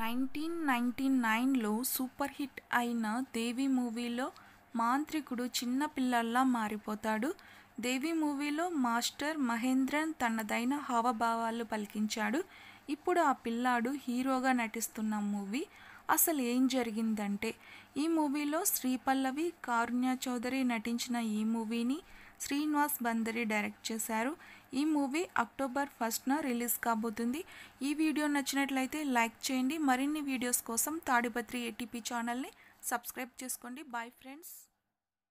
nineteen ninety నైన్లో super hit అయిన దేవి మూవీలో మాంత్రికుడు చిన్న పిల్లల్లా మారిపోతాడు దేవి మూవీలో మాస్టర్ మహేంద్రన్ తనదైన హావభావాలు పలికించాడు ఇప్పుడు ఆ పిల్లాడు హీరోగా నటిస్తున్న మూవీ అసలు ఏం జరిగిందంటే ఈ మూవీలో శ్రీ పల్లవి కారుణ్య చౌదరి నటించిన ఈ మూవీని శ్రీనివాస్ బందరి డైరెక్ట్ చేశారు ఈ మూవీ అక్టోబర్ ఫస్ట్న రిలీజ్ కాబోతుంది ఈ వీడియో నచ్చినట్లయితే లైక్ చేయండి మరిన్ని వీడియోస్ కోసం తాడిపత్రి ఏటీపీ ఛానల్ని సబ్స్క్రైబ్ చేసుకోండి బాయ్ ఫ్రెండ్స్